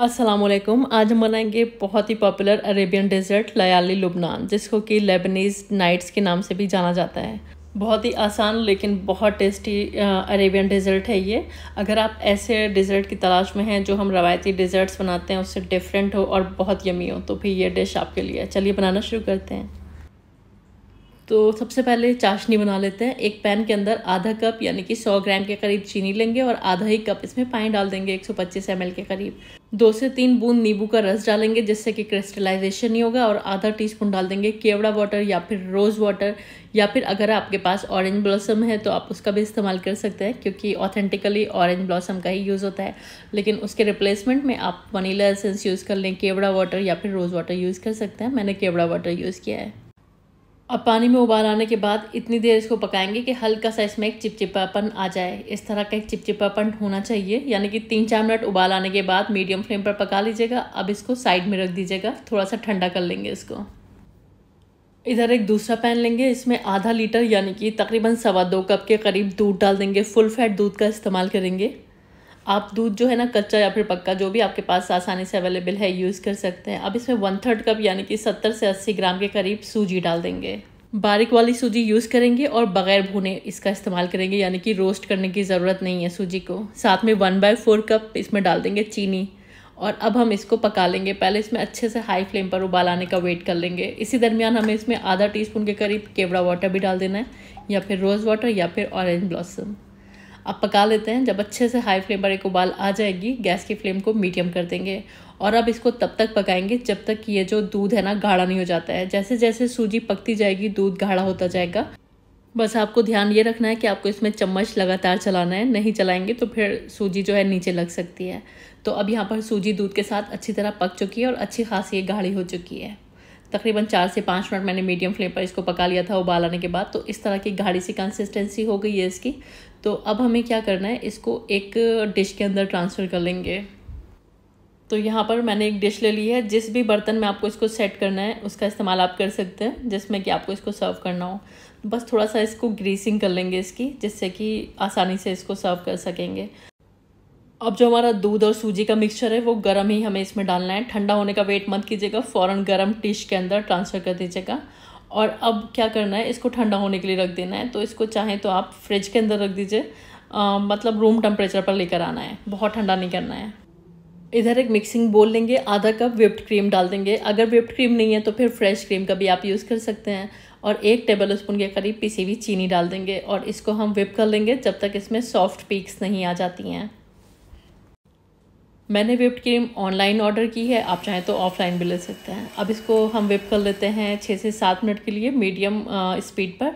असलम आज हम बनाएंगे बहुत ही पॉपुलर अरेबियन डेजर्ट लयाली लुबनान जिसको कि लेबनीज़ नाइट्स के नाम से भी जाना जाता है बहुत ही आसान लेकिन बहुत टेस्टी अरेबियन डेजर्ट है ये अगर आप ऐसे डेजर्ट की तलाश में हैं जो हम रवायती डेजर्ट्स बनाते हैं उससे डिफरेंट हो और बहुत यमी हो तो फिर ये डिश आपके लिए चलिए बनाना शुरू करते हैं तो सबसे पहले चाशनी बना लेते हैं एक पैन के अंदर आधा कप यानी कि 100 ग्राम के करीब चीनी लेंगे और आधा ही कप इसमें पानी डाल देंगे 125 सौ के करीब दो से तीन बूंद नींबू का रस डालेंगे जिससे कि क्रिस्टलाइजेशन नहीं होगा और आधा टीस्पून डाल देंगे केवड़ा वाटर या फिर रोज़ वाटर या फिर अगर आपके पास ऑरेंज ब्लॉसम है तो आप उसका भी इस्तेमाल कर सकते हैं क्योंकि ऑथेंटिकली ऑरेंज ब्लॉसम का ही यूज़ होता है लेकिन उसके रिप्लेसमेंट में आप वनीला एसेंस यूज़ कर लें केवड़ा वाटर या फिर रोज़ वाटर यूज़ कर सकते हैं मैंने केवड़ा वाटर यूज़ किया है अब पानी में उबाल आने के बाद इतनी देर इसको पकाएंगे कि हल्का सा इसमें एक चिपचिपापन आ जाए इस तरह का एक चिपचिपापन होना चाहिए यानी कि तीन चार मिनट उबाल आने के बाद मीडियम फ्लेम पर पका लीजिएगा अब इसको साइड में रख दीजिएगा थोड़ा सा ठंडा कर लेंगे इसको इधर एक दूसरा पैन लेंगे इसमें आधा लीटर यानी कि तकरीबन सवा दो कप के करीब दूध डाल देंगे फुल फैट दूध का इस्तेमाल करेंगे आप दूध जो है ना कच्चा या फिर पक्का जो भी आपके पास आसानी से अवेलेबल है यूज़ कर सकते हैं अब इसमें वन थर्ड कप यानी कि सत्तर से अस्सी ग्राम के करीब सूजी डाल देंगे बारीक वाली सूजी यूज़ करेंगे और बगैर भुने इसका इस्तेमाल करेंगे यानी कि रोस्ट करने की ज़रूरत नहीं है सूजी को साथ में वन बाय फोर कप इसमें डाल देंगे चीनी और अब हम इसको पका लेंगे पहले इसमें अच्छे से हाई फ्लेम पर उबाल आने का वेट कर लेंगे इसी दरमियान हमें इसमें आधा टीस्पून के करीब केवड़ा वाटर भी डाल देना है या फिर रोज़ वाटर या फिर ऑरेंज ब्लॉसम अब पका लेते हैं जब अच्छे से हाई फ्लेम पर एक उबाल आ जाएगी गैस की फ्लेम को मीडियम कर देंगे और अब इसको तब तक पकाएंगे जब तक ये जो दूध है ना गाढ़ा नहीं हो जाता है जैसे जैसे सूजी पकती जाएगी दूध गाढ़ा होता जाएगा बस आपको ध्यान ये रखना है कि आपको इसमें चम्मच लगातार चलाना है नहीं चलाएंगे तो फिर सूजी जो है नीचे लग सकती है तो अब यहाँ पर सूजी दूध के साथ अच्छी तरह पक चुकी है और अच्छी खासी गाढ़ी हो चुकी है तकरीबन चार से पाँच मिनट मैंने मीडियम फ्लेम पर इसको पका लिया था उबाल आने के बाद तो इस तरह की गाढ़ी सी कंसिस्टेंसी हो गई है इसकी तो अब हमें क्या करना है इसको एक डिश के अंदर ट्रांसफ़र कर लेंगे तो यहाँ पर मैंने एक डिश ले ली है जिस भी बर्तन में आपको इसको सेट करना है उसका इस्तेमाल आप कर सकते हैं जिसमें कि आपको इसको सर्व करना हो बस थोड़ा सा इसको ग्रीसिंग कर लेंगे इसकी जिससे कि आसानी से इसको सर्व कर सकेंगे अब जो हमारा दूध और सूजी का मिक्सचर है वो गर्म ही हमें इसमें डालना है ठंडा होने का वेट मत कीजिएगा फ़ौरन गर्म डिश के अंदर ट्रांसफ़र कर दीजिएगा और अब क्या करना है इसको ठंडा होने के लिए रख देना है तो इसको चाहें तो आप फ्रिज के अंदर रख दीजिए मतलब रूम टेम्परेचर पर लेकर आना है बहुत ठंडा नहीं करना है इधर एक मिक्सिंग बोल लेंगे आधा कप विप्ड क्रीम डाल देंगे अगर विप्ड क्रीम नहीं है तो फिर फ्रेश क्रीम का भी आप यूज़ कर सकते हैं और एक टेबल स्पून के करीब पिसी हुई चीनी डाल देंगे और इसको हम विप कर लेंगे जब तक इसमें सॉफ्ट पीक्स नहीं आ जाती हैं मैंने विप्ड क्रीम ऑनलाइन ऑर्डर की है आप चाहें तो ऑफलाइन भी ले सकते हैं अब इसको हम विप कर लेते हैं छः से सात मिनट के लिए मीडियम स्पीड पर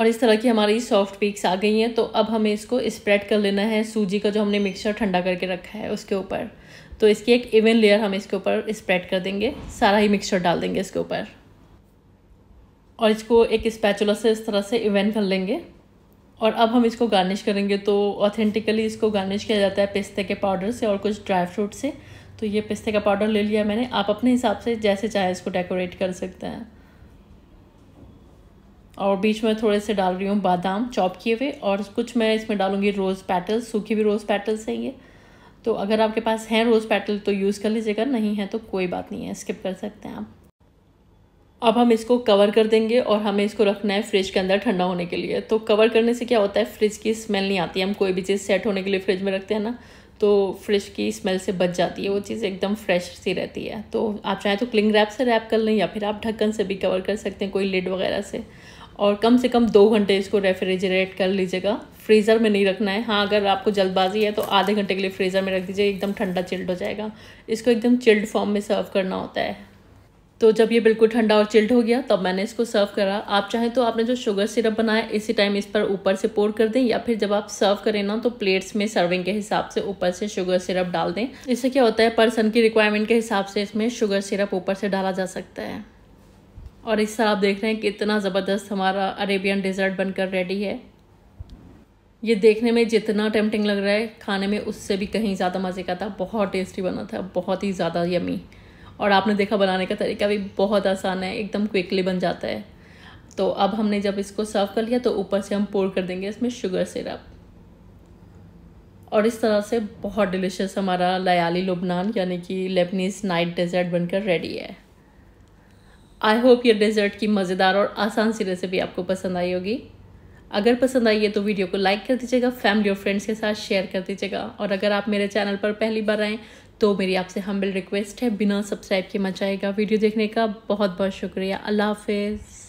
और इस तरह की हमारी सॉफ्ट पीक्स आ गई हैं तो अब हमें इसको स्प्रेड कर लेना है सूजी का जो हमने मिक्सचर ठंडा करके रखा है उसके ऊपर तो इसकी एक इवन लेयर हम इसके ऊपर स्प्रेड कर देंगे सारा ही मिक्सचर डाल देंगे इसके ऊपर और इसको एक स्पैचुला से इस तरह से इवन कर लेंगे और अब हम इसको गार्निश करेंगे तो ऑथेंटिकली इसको गार्निश किया जाता है पिस्ते के पाउडर से और कुछ ड्राई फ्रूट से तो ये पिस्ते का पाउडर ले लिया मैंने आप अपने हिसाब से जैसे चाहे इसको डेकोरेट कर सकते हैं और बीच में थोड़े से डाल रही हूँ बादाम चॉप किए हुए और कुछ मैं इसमें डालूँगी रोज़ पैटल्स सूखी भी रोज़ पैटल्स हैं ये तो अगर आपके पास हैं रोज़ पैटल तो यूज़ कर लीजिएगा नहीं है तो कोई बात नहीं है स्किप कर सकते हैं आप अब हम इसको कवर कर देंगे और हमें इसको रखना है फ्रिज के अंदर ठंडा होने के लिए तो कवर करने से क्या होता है फ्रिज की स्मेल नहीं आती हम कोई भी चीज़ सेट होने के लिए फ्रिज में रखते हैं ना तो फ्रिज की स्मेल से बच जाती है वो चीज़ एकदम फ्रेश सी रहती है तो आप चाहें तो क्लिंग रैप से रैप कर लें या फिर आप ढक्कन से भी कवर कर सकते हैं कोई लिड वगैरह से और कम से कम दो घंटे इसको रेफ्रिजरेट कर लीजिएगा फ्रीज़र में नहीं रखना है हाँ अगर आपको जल्दबाजी है तो आधे घंटे के लिए फ्रीज़र में रख दीजिए एकदम ठंडा चिल्ड हो जाएगा इसको एकदम चिल्ड फॉर्म में सर्व करना होता है तो जब ये बिल्कुल ठंडा और चिल्ड हो गया तब मैंने इसको सर्व करा आप चाहें तो आपने जो शुगर सिरप बनाया इसी टाइम इस पर ऊपर से पोर कर दें या फिर जब आप सर्व करें ना तो प्लेट्स में सर्विंग के हिसाब से ऊपर से शुगर सिरप डाल दें इससे क्या होता है पर्सन की रिक्वायरमेंट के हिसाब से इसमें शुगर सिरप ऊपर से डाला जा सकता है और इस आप देख रहे हैं कि इतना ज़बरदस्त हमारा अरेबियन डिज़र्ट बनकर रेडी है ये देखने में जितना टेम्पटिंग लग रहा है खाने में उससे भी कहीं ज़्यादा मज़े का था बहुत टेस्टी बना था बहुत ही ज़्यादा यमी और आपने देखा बनाने का तरीका भी बहुत आसान है एकदम क्विकली बन जाता है तो अब हमने जब इसको सर्व कर लिया तो ऊपर से हम पोर कर देंगे इसमें शुगर सिरप और इस तरह से बहुत डिलिशियस हमारा लयाली लुबनान यानी कि लेबनीस नाइट डेजर्ट बनकर रेडी है आई होप ये डेजर्ट की मज़ेदार और आसान सी रेसिपी आपको पसंद आई होगी अगर पसंद आई है तो वीडियो को लाइक कर दीजिएगा फैमिली और फ्रेंड्स के साथ शेयर कर दीजिएगा और अगर आप मेरे चैनल पर पहली बार आएँ तो मेरी आपसे हम्बल रिक्वेस्ट है बिना सब्सक्राइब के मचाएगा वीडियो देखने का बहुत बहुत शुक्रिया अल्लाह हाफिज़